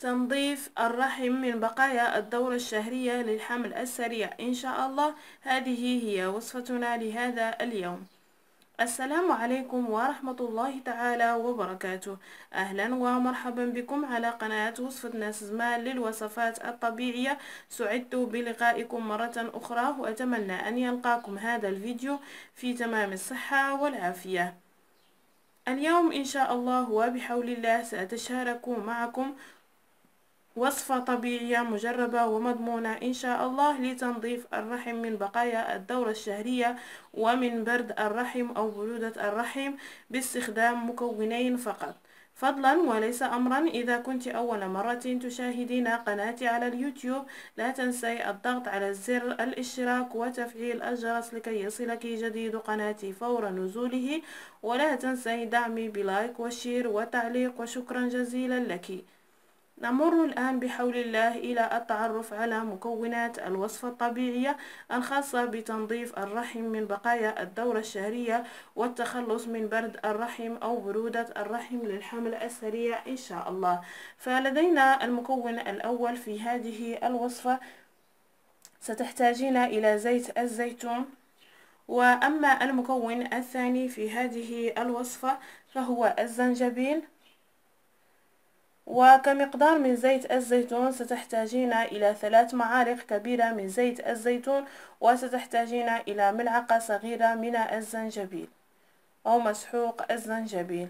تنظيف الرحم من بقايا الدورة الشهرية للحمل السريع إن شاء الله هذه هي وصفتنا لهذا اليوم السلام عليكم ورحمة الله تعالى وبركاته أهلا ومرحبا بكم على قناة وصفة ناس زمان للوصفات الطبيعية سعدت بلقائكم مرة أخرى وأتمنى أن يلقاكم هذا الفيديو في تمام الصحة والعافية اليوم إن شاء الله وبحول الله سأتشارك معكم وصفة طبيعية مجربة ومضمونة إن شاء الله لتنظيف الرحم من بقايا الدورة الشهرية ومن برد الرحم أو برودة الرحم باستخدام مكونين فقط فضلا وليس أمرا إذا كنت أول مرة تشاهدين قناتي على اليوتيوب لا تنسي الضغط على زر الاشتراك وتفعيل الجرس لكي يصلك جديد قناتي فور نزوله ولا تنسي دعمي بلايك وشير وتعليق وشكرا جزيلا لك نمر الآن بحول الله إلى التعرف على مكونات الوصفة الطبيعية الخاصة بتنظيف الرحم من بقايا الدورة الشهرية والتخلص من برد الرحم أو برودة الرحم للحمل السريع إن شاء الله فلدينا المكون الأول في هذه الوصفة ستحتاجين إلى زيت الزيتون وأما المكون الثاني في هذه الوصفة فهو الزنجبيل وكمقدار من زيت الزيتون ستحتاجين إلى ثلاث معالق كبيرة من زيت الزيتون وستحتاجين إلى ملعقة صغيرة من الزنجبيل أو مسحوق الزنجبيل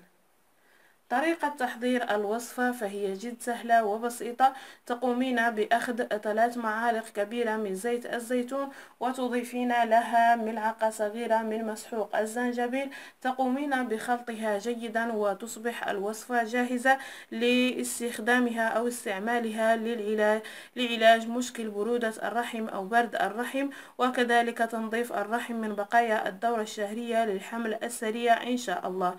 طريقة تحضير الوصفة فهي جد سهلة وبسيطة تقومين بأخذ ثلاث معالق كبيرة من زيت الزيتون وتضيفين لها ملعقة صغيرة من مسحوق الزنجبيل تقومين بخلطها جيدا وتصبح الوصفة جاهزة لاستخدامها أو استعمالها للعلاج لعلاج مشكل برودة الرحم أو برد الرحم وكذلك تنظيف الرحم من بقايا الدورة الشهرية للحمل السريع إن شاء الله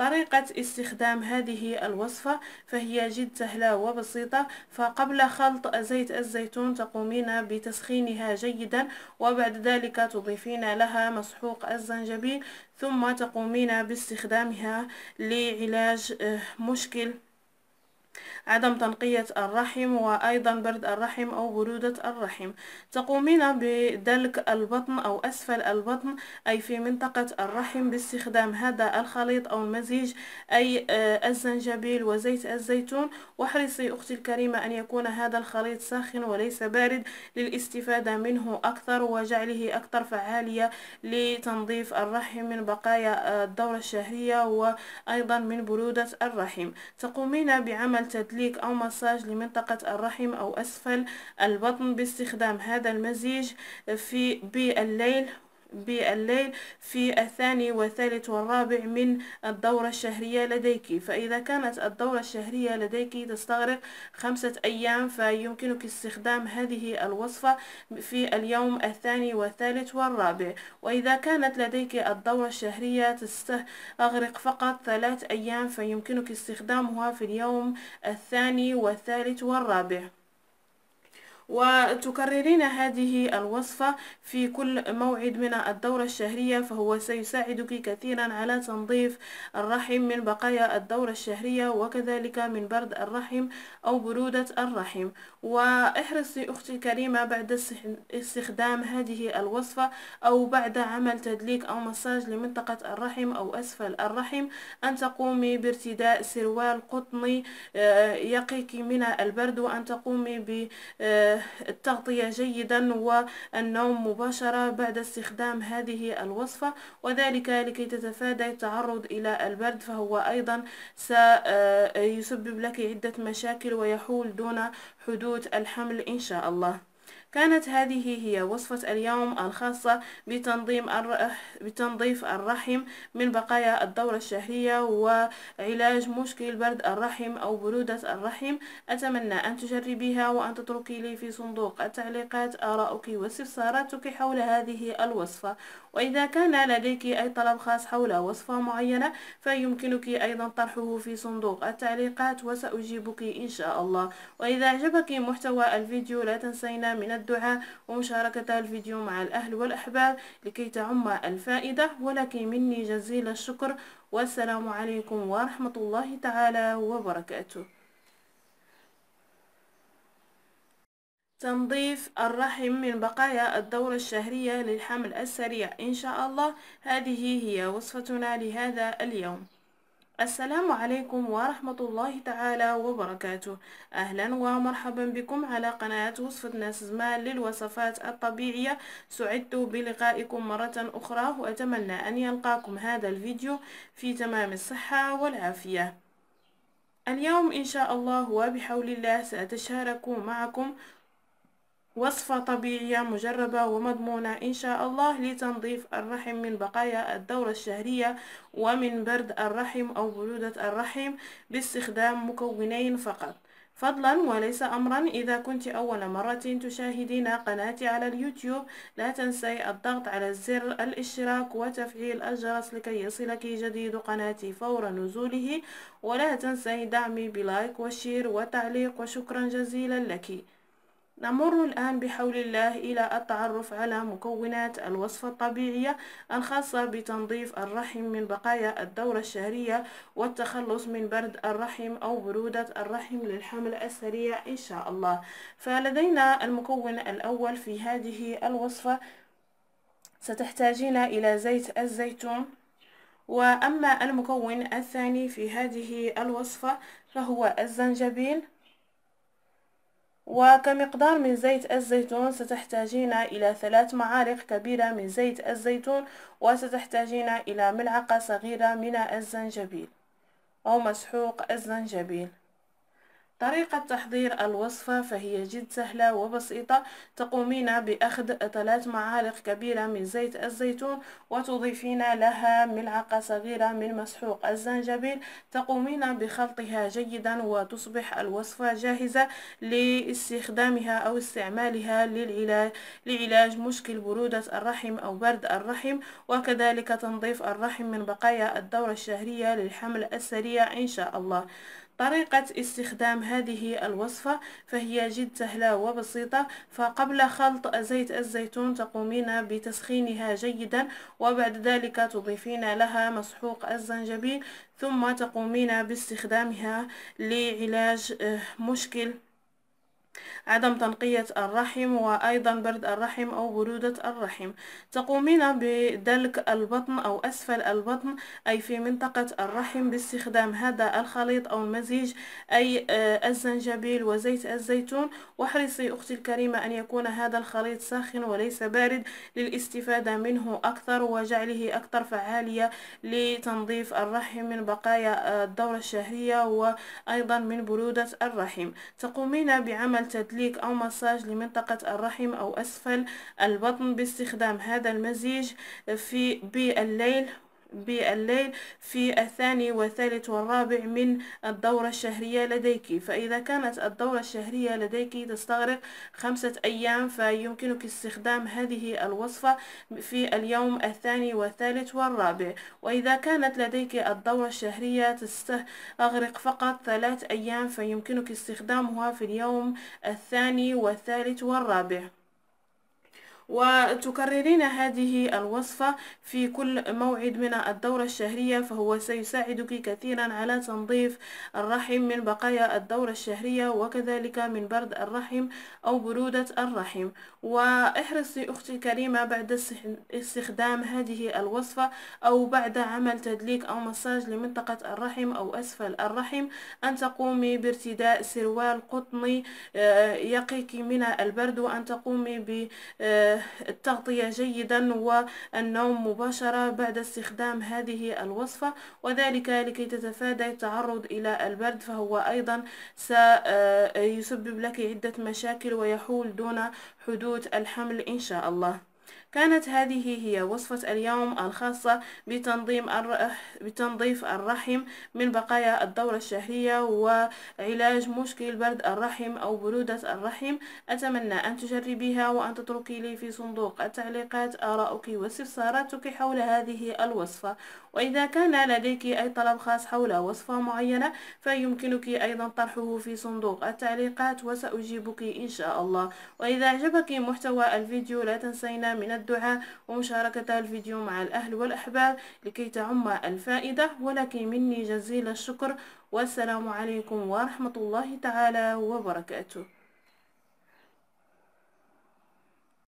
طريقة استخدام هذه الوصفة فهي جد سهلة وبسيطة فقبل خلط زيت الزيتون تقومين بتسخينها جيدا وبعد ذلك تضيفين لها مسحوق الزنجبيل ثم تقومين باستخدامها لعلاج آه، مشكل عدم تنقية الرحم وأيضا برد الرحم أو برودة الرحم تقومين بدلك البطن أو أسفل البطن أي في منطقة الرحم باستخدام هذا الخليط أو المزيج أي آه، الزنجبيل وزيت الزيتون واحرصي أختي الكريمة أن يكون هذا الخليط ساخن وليس بارد للاستفادة منه أكثر وجعله أكثر فعالية لتنظيف الرحم من بقايا آه، الدورة الشهرية وأيضا من برودة الرحم تقومين بعمل عمل تدليك أو مساج لمنطقة الرحم أو أسفل البطن باستخدام هذا المزيج في بالليل بالليل في الثاني والثالث والرابع من الدورة الشهرية لديك فإذا كانت الدورة الشهرية لديك تستغرق خمسة أيام فيمكنك استخدام هذه الوصفة في اليوم الثاني والثالث والرابع وإذا كانت لديك الدورة الشهرية تستغرق فقط ثلاث أيام فيمكنك استخدامها في اليوم الثاني والثالث والرابع وتكررين هذه الوصفة في كل موعد من الدورة الشهرية فهو سيساعدك كثيرا على تنظيف الرحم من بقايا الدورة الشهرية وكذلك من برد الرحم أو برودة الرحم واحرصي أختي الكريمة بعد استخدام هذه الوصفة أو بعد عمل تدليك أو مساج لمنطقة الرحم أو أسفل الرحم أن تقومي بارتداء سروال قطني آه، يقيك من البرد وأن تقومي ب آه، التغطية جيدا والنوم مباشرة بعد استخدام هذه الوصفة وذلك لكي تتفادى التعرض إلى البرد فهو أيضا سيسبب لك عدة مشاكل ويحول دون حدوث الحمل إن شاء الله كانت هذه هي وصفة اليوم الخاصة بتنظيم بتنظيف الرحم من بقايا الدورة الشهرية وعلاج مشكل برد الرحم أو برودة الرحم أتمنى أن تجربيها وأن تتركي لي في صندوق التعليقات آرائك واستفساراتك حول هذه الوصفة وإذا كان لديك أي طلب خاص حول وصفة معينة فيمكنك أيضا طرحه في صندوق التعليقات وسأجيبك إن شاء الله وإذا أعجبك محتوى الفيديو لا تنسينا من الدعاء ومشاركة الفيديو مع الأهل والأحباب لكي تعم الفائدة ولك مني جزيل الشكر والسلام عليكم ورحمة الله تعالى وبركاته تنظيف الرحم من بقايا الدورة الشهرية للحمل السريع إن شاء الله هذه هي وصفتنا لهذا اليوم السلام عليكم ورحمة الله تعالى وبركاته أهلا ومرحبا بكم على قناة وصفة زمان للوصفات الطبيعية سعدت بلقائكم مرة أخرى وأتمنى أن يلقاكم هذا الفيديو في تمام الصحة والعافية اليوم إن شاء الله وبحول الله سأتشارك معكم وصفة طبيعية مجربة ومضمونة إن شاء الله لتنظيف الرحم من بقايا الدورة الشهرية ومن برد الرحم أو برودة الرحم باستخدام مكونين فقط فضلا وليس أمرا إذا كنت أول مرة تشاهدين قناتي على اليوتيوب لا تنسي الضغط على زر الاشتراك وتفعيل الجرس لكي يصلك جديد قناتي فور نزوله ولا تنسي دعمي بلايك وشير وتعليق وشكرا جزيلا لك نمر الآن بحول الله إلى التعرف على مكونات الوصفة الطبيعية الخاصة بتنظيف الرحم من بقايا الدورة الشهرية والتخلص من برد الرحم أو برودة الرحم للحمل السريع إن شاء الله فلدينا المكون الأول في هذه الوصفة ستحتاجين إلى زيت الزيتون وأما المكون الثاني في هذه الوصفة فهو الزنجبيل وكمقدار من زيت الزيتون ستحتاجين إلى ثلاث معالق كبيرة من زيت الزيتون وستحتاجين إلى ملعقة صغيرة من الزنجبيل أو مسحوق الزنجبيل طريقة تحضير الوصفة فهي جد سهلة وبسيطة تقومين بأخذ ثلاث معالق كبيرة من زيت الزيتون وتضيفين لها ملعقة صغيرة من مسحوق الزنجبيل تقومين بخلطها جيدا وتصبح الوصفة جاهزة لاستخدامها أو استعمالها للعلاج لعلاج مشكل برودة الرحم أو برد الرحم وكذلك تنظيف الرحم من بقايا الدورة الشهرية للحمل السريع إن شاء الله طريقة استخدام هذه الوصفة فهي جد سهلة وبسيطة فقبل خلط زيت الزيتون تقومين بتسخينها جيدا وبعد ذلك تضيفين لها مسحوق الزنجبيل ثم تقومين باستخدامها لعلاج آه، مشكل عدم تنقية الرحم وأيضا برد الرحم أو برودة الرحم تقومين بدلك البطن أو أسفل البطن أي في منطقة الرحم باستخدام هذا الخليط أو المزيج أي آه، الزنجبيل وزيت الزيتون واحرصي أختي الكريمة أن يكون هذا الخليط ساخن وليس بارد للاستفادة منه أكثر وجعله أكثر فعالية لتنظيف الرحم من بقايا آه، الدورة الشهرية وأيضا من برودة الرحم تقومين بعمل عمل تدليك أو مساج لمنطقة الرحم أو أسفل البطن باستخدام هذا المزيج في بالليل بالليل في الثاني والثالث والرابع من الدورة الشهرية لديك فإذا كانت الدورة الشهرية لديك تستغرق خمسة أيام فيمكنك استخدام هذه الوصفة في اليوم الثاني والثالث والرابع وإذا كانت لديك الدورة الشهرية تستغرق فقط ثلاث أيام فيمكنك استخدامها في اليوم الثاني والثالث والرابع وتكررين هذه الوصفة في كل موعد من الدورة الشهرية فهو سيساعدك كثيرا على تنظيف الرحم من بقايا الدورة الشهرية وكذلك من برد الرحم أو برودة الرحم واحرصي أختي الكريمة بعد استخدام هذه الوصفة أو بعد عمل تدليك أو مساج لمنطقة الرحم أو أسفل الرحم أن تقومي بارتداء سروال قطني آه، يقيك من البرد وأن تقومي ب آه، التغطية جيدا والنوم مباشرة بعد استخدام هذه الوصفة وذلك لكي تتفادى التعرض إلى البرد فهو أيضا سيسبب لك عدة مشاكل ويحول دون حدوث الحمل إن شاء الله كانت هذه هي وصفة اليوم الخاصة بتنظيم بتنظيف الرحم من بقايا الدورة الشهرية وعلاج مشكل برد الرحم أو برودة الرحم أتمنى أن تجربيها وأن تتركي لي في صندوق التعليقات آراءك واستفساراتك حول هذه الوصفة وإذا كان لديك أي طلب خاص حول وصفة معينة فيمكنك أيضا طرحه في صندوق التعليقات وسأجيبك إن شاء الله وإذا أعجبك محتوى الفيديو لا تنسينا من الدعاء ومشاركة الفيديو مع الأهل والأحباب لكي تعم الفائدة ولك مني جزيل الشكر والسلام عليكم ورحمة الله تعالى وبركاته